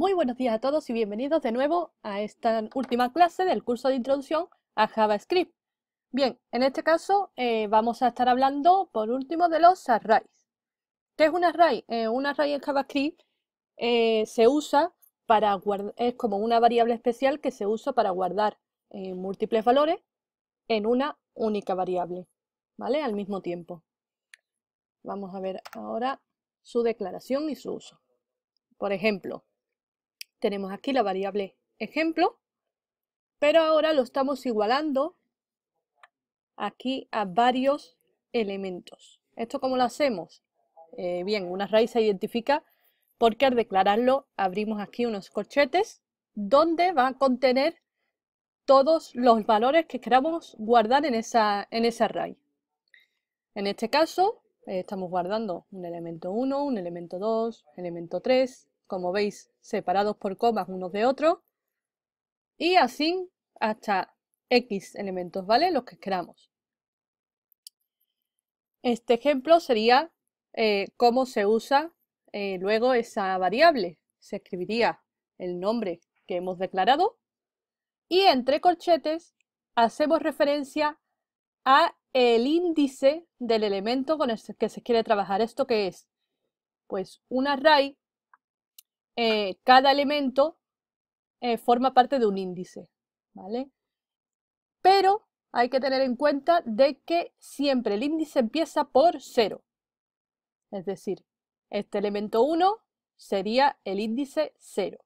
Muy buenos días a todos y bienvenidos de nuevo a esta última clase del curso de introducción a JavaScript. Bien, en este caso eh, vamos a estar hablando por último de los arrays. ¿Qué es un array? Eh, un array en JavaScript eh, se usa para guardar, es como una variable especial que se usa para guardar múltiples valores en una única variable, ¿vale? Al mismo tiempo. Vamos a ver ahora su declaración y su uso. Por ejemplo, tenemos aquí la variable ejemplo, pero ahora lo estamos igualando aquí a varios elementos. ¿Esto cómo lo hacemos? Eh, bien, una raíz se identifica porque al declararlo abrimos aquí unos corchetes donde va a contener todos los valores que queramos guardar en esa, en esa array. En este caso eh, estamos guardando un elemento 1, un elemento 2, elemento 3, como veis, separados por comas unos de otros, y así hasta X elementos, ¿vale? Los que queramos. Este ejemplo sería eh, cómo se usa eh, luego esa variable. Se escribiría el nombre que hemos declarado y entre corchetes hacemos referencia a el índice del elemento con el que se quiere trabajar. ¿Esto qué es? Pues un array eh, cada elemento eh, forma parte de un índice, ¿vale? Pero hay que tener en cuenta de que siempre el índice empieza por 0. Es decir, este elemento 1 sería el índice 0.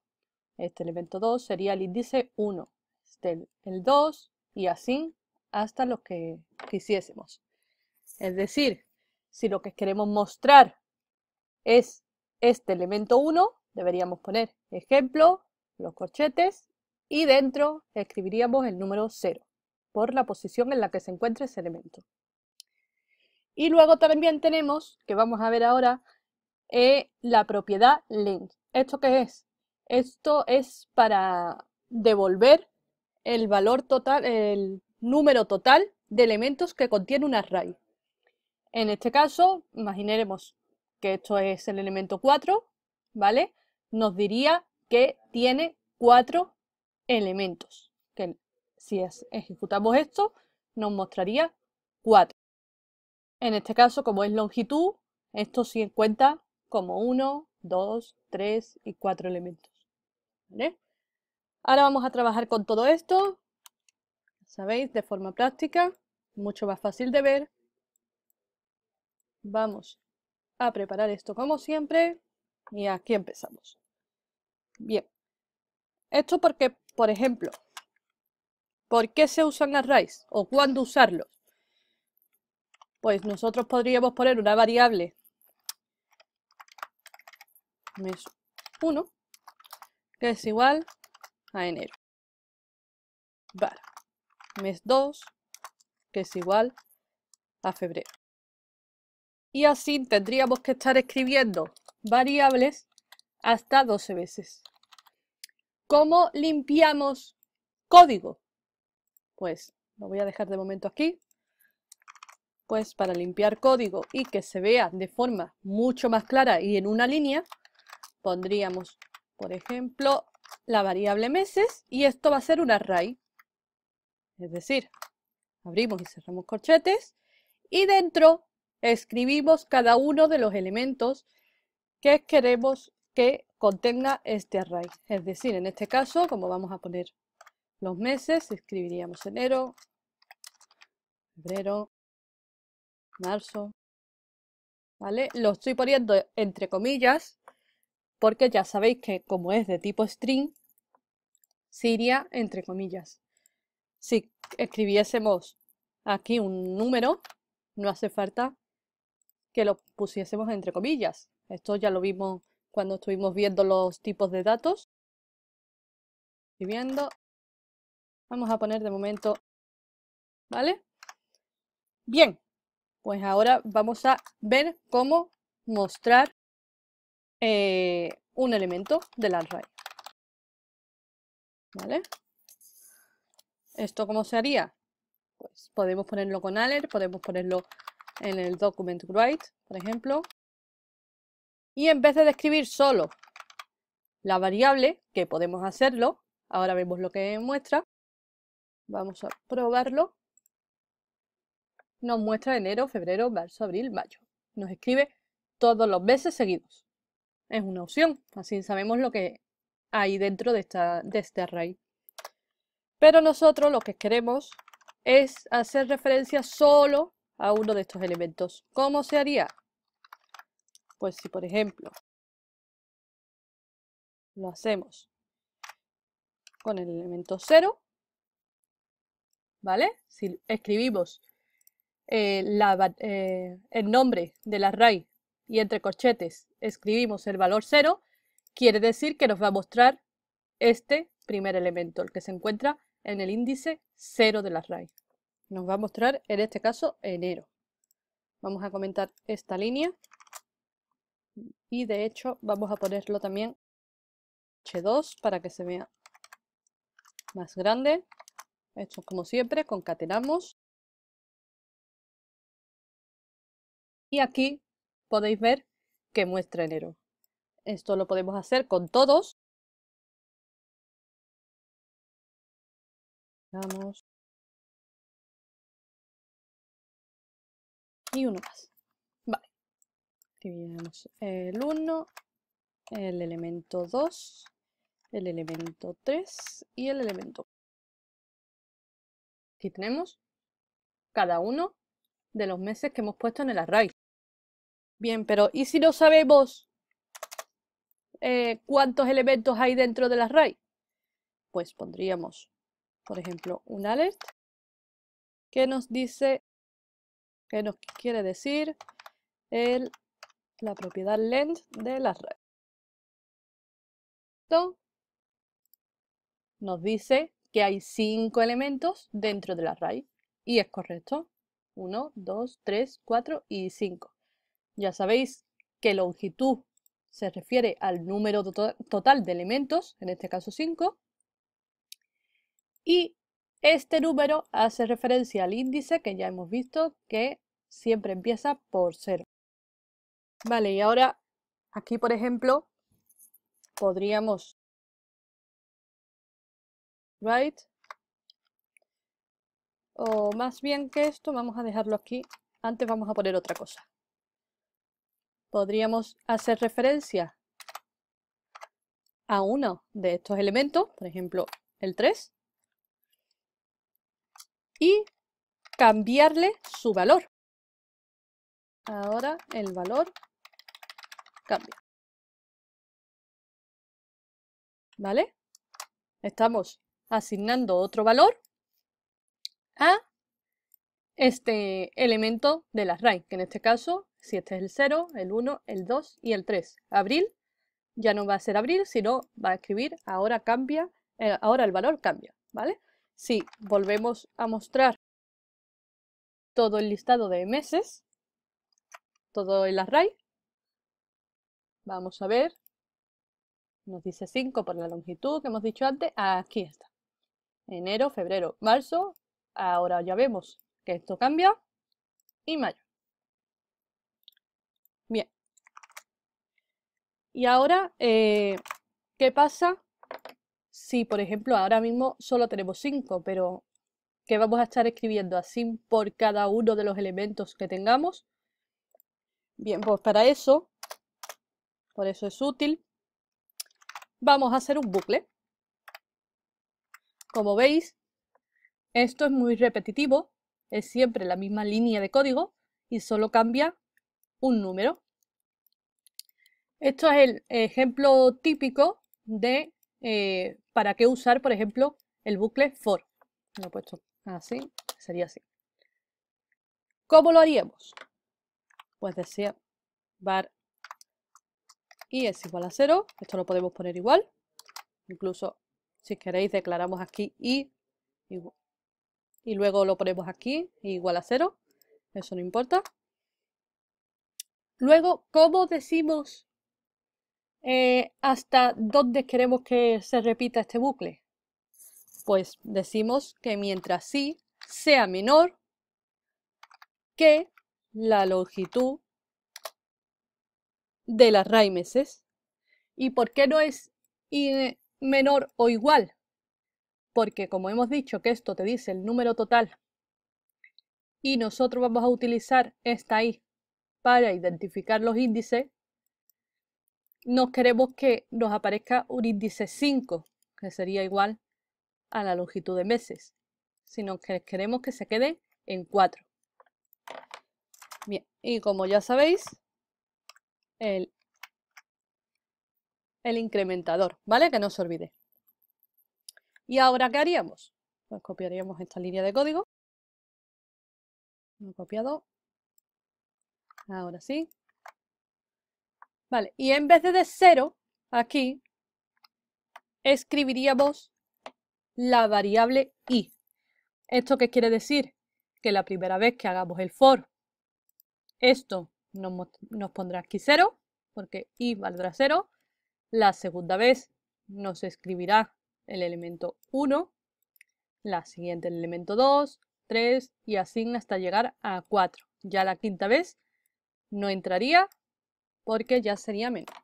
Este elemento 2 sería el índice 1. Este el 2 y así hasta lo que quisiésemos. Es decir, si lo que queremos mostrar es este elemento 1, deberíamos poner ejemplo, los corchetes y dentro escribiríamos el número 0 por la posición en la que se encuentra ese elemento. Y luego también tenemos, que vamos a ver ahora, eh, la propiedad link. ¿Esto qué es? Esto es para devolver el valor total, el número total de elementos que contiene un array. En este caso, imaginaremos que esto es el elemento 4, ¿vale? nos diría que tiene cuatro elementos. Que si es, ejecutamos esto, nos mostraría cuatro. En este caso, como es longitud, esto sí cuenta como uno, dos, tres y cuatro elementos. Ahora vamos a trabajar con todo esto, ¿sabéis? De forma práctica, mucho más fácil de ver. Vamos a preparar esto como siempre y aquí empezamos. Bien. Esto porque, por ejemplo, ¿por qué se usan arrays o cuándo usarlos? Pues nosotros podríamos poner una variable mes 1 que es igual a enero. Vale. Mes 2 que es igual a febrero. Y así tendríamos que estar escribiendo variables hasta 12 veces. ¿Cómo limpiamos código? Pues lo voy a dejar de momento aquí. Pues para limpiar código y que se vea de forma mucho más clara y en una línea, pondríamos, por ejemplo, la variable meses y esto va a ser un array. Es decir, abrimos y cerramos corchetes y dentro escribimos cada uno de los elementos que queremos que contenga este array. Es decir, en este caso, como vamos a poner los meses, escribiríamos enero, febrero, marzo, ¿vale? Lo estoy poniendo entre comillas porque ya sabéis que como es de tipo string, se entre comillas. Si escribiésemos aquí un número, no hace falta que lo pusiésemos entre comillas. Esto ya lo vimos cuando estuvimos viendo los tipos de datos. Y viendo, vamos a poner de momento, ¿vale? Bien, pues ahora vamos a ver cómo mostrar eh, un elemento del array. ¿Vale? ¿Esto cómo se haría? Pues podemos ponerlo con alert, podemos ponerlo en el document write, por ejemplo. Y en vez de describir solo la variable, que podemos hacerlo, ahora vemos lo que muestra, vamos a probarlo, nos muestra enero, febrero, marzo, abril, mayo. Nos escribe todos los meses seguidos. Es una opción, así sabemos lo que hay dentro de, de este array. Pero nosotros lo que queremos es hacer referencia solo a uno de estos elementos. ¿Cómo se haría? Pues si, por ejemplo, lo hacemos con el elemento 0, ¿vale? Si escribimos eh, eh, el nombre la array y entre corchetes escribimos el valor 0, quiere decir que nos va a mostrar este primer elemento, el que se encuentra en el índice 0 la array. Nos va a mostrar en este caso enero. Vamos a comentar esta línea y de hecho vamos a ponerlo también H2 para que se vea más grande. Esto como siempre, concatenamos. Y aquí podéis ver que muestra enero. Esto lo podemos hacer con todos. Vamos. Y uno más el 1, el elemento 2, el elemento 3 y el elemento Aquí tenemos cada uno de los meses que hemos puesto en el array. Bien, pero ¿y si no sabemos eh, cuántos elementos hay dentro del array? Pues pondríamos, por ejemplo, un alert que nos dice, que nos quiere decir el la propiedad length de la redes. Esto nos dice que hay cinco elementos dentro de la array y es correcto. 1, 2, 3, 4 y 5. Ya sabéis que longitud se refiere al número total de elementos, en este caso 5, y este número hace referencia al índice que ya hemos visto que siempre empieza por 0. Vale, y ahora aquí, por ejemplo, podríamos right o más bien que esto, vamos a dejarlo aquí. Antes vamos a poner otra cosa. Podríamos hacer referencia a uno de estos elementos, por ejemplo, el 3, y cambiarle su valor. Ahora el valor Cambia. ¿Vale? Estamos asignando otro valor a este elemento de array, que en este caso, si este es el 0, el 1, el 2 y el 3. Abril ya no va a ser abril, sino va a escribir ahora cambia, eh, ahora el valor cambia, ¿vale? Si volvemos a mostrar todo el listado de meses, todo el array, Vamos a ver. Nos dice 5 por la longitud que hemos dicho antes. Aquí está. Enero, febrero, marzo. Ahora ya vemos que esto cambia. Y mayo. Bien. Y ahora, eh, ¿qué pasa si, por ejemplo, ahora mismo solo tenemos 5, pero que vamos a estar escribiendo así por cada uno de los elementos que tengamos? Bien, pues para eso por eso es útil. Vamos a hacer un bucle. Como veis, esto es muy repetitivo, es siempre la misma línea de código y solo cambia un número. Esto es el ejemplo típico de eh, para qué usar, por ejemplo, el bucle for. Lo he puesto así, sería así. ¿Cómo lo haríamos? Pues decía var y es igual a 0. Esto lo podemos poner igual. Incluso, si queréis, declaramos aquí y, y, luego lo ponemos aquí igual a cero. Eso no importa. Luego, ¿cómo decimos eh, hasta dónde queremos que se repita este bucle? Pues decimos que mientras sí sea menor que la longitud de las meses. ¿Y por qué no es menor o igual? Porque como hemos dicho que esto te dice el número total y nosotros vamos a utilizar esta i para identificar los índices, no queremos que nos aparezca un índice 5, que sería igual a la longitud de meses, sino que queremos que se quede en 4. Bien, y como ya sabéis, el, incrementador, ¿vale? Que no se olvide. ¿Y ahora qué haríamos? Pues copiaríamos esta línea de código. copiado. Ahora sí. Vale, y en vez de, de cero, aquí, escribiríamos la variable i. ¿Esto qué quiere decir? Que la primera vez que hagamos el for, esto nos, pondrá aquí 0, porque i valdrá 0. La segunda vez nos escribirá el elemento 1, la siguiente el elemento 2, 3 y asigna hasta llegar a 4. Ya la quinta vez no entraría porque ya sería menos.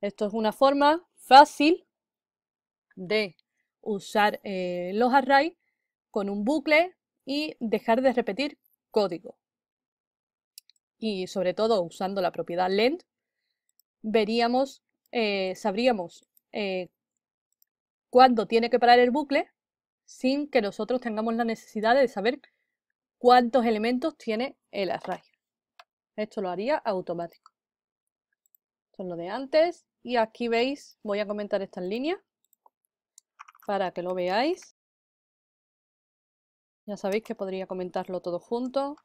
Esto es una forma fácil de usar eh, los arrays con un bucle y dejar de repetir código y sobre todo usando la propiedad length, veríamos, eh, sabríamos eh, cuándo tiene que parar el bucle sin que nosotros tengamos la necesidad de saber cuántos elementos tiene el array. Esto lo haría automático. Esto es lo de antes. Y aquí veis, voy a comentar estas líneas para que lo veáis. Ya sabéis que podría comentarlo todo junto.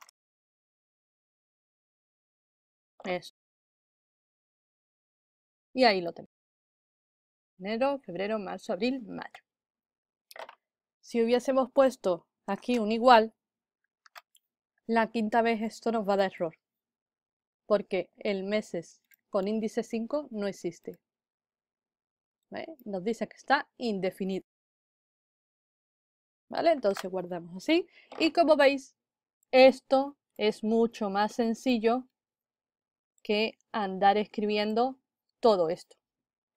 Eso. Y ahí lo tenemos. Enero, febrero, marzo, abril, mayo. Si hubiésemos puesto aquí un igual, la quinta vez esto nos va a dar error. Porque el meses con índice 5 no existe. Nos dice que está indefinido. ¿Vale? Entonces guardamos así. Y como veis, esto es mucho más sencillo que andar escribiendo todo esto.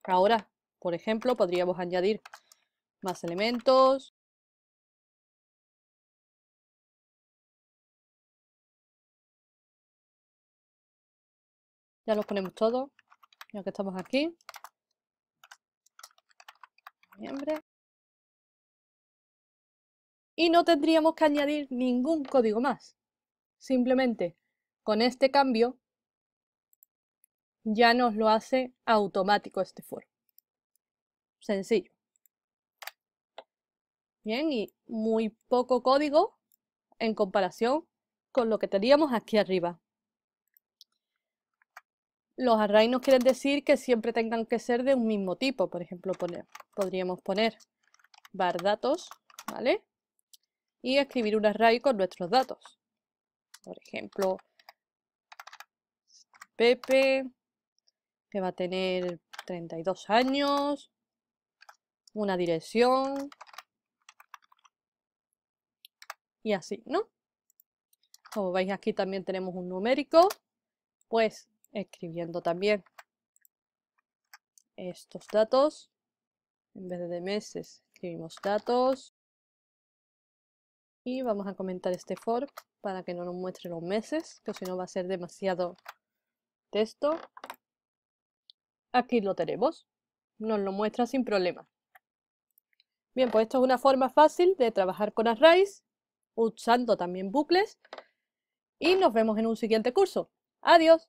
Ahora, por ejemplo, podríamos añadir más elementos. Ya los ponemos todos, ya que estamos aquí. Y no tendríamos que añadir ningún código más. Simplemente, con este cambio, ya nos lo hace automático este foro. Sencillo. Bien, y muy poco código en comparación con lo que teníamos aquí arriba. Los arrays nos quieren decir que siempre tengan que ser de un mismo tipo. Por ejemplo, poner, podríamos poner bar datos, ¿vale? Y escribir un array con nuestros datos. Por ejemplo, Pepe, que va a tener 32 años, una dirección y así, ¿no? Como veis aquí también tenemos un numérico, pues escribiendo también estos datos, en vez de meses escribimos datos y vamos a comentar este for para que no nos muestre los meses, que si no va a ser demasiado texto Aquí lo tenemos. Nos lo muestra sin problema. Bien, pues esto es una forma fácil de trabajar con arrays, usando también bucles. Y nos vemos en un siguiente curso. Adiós.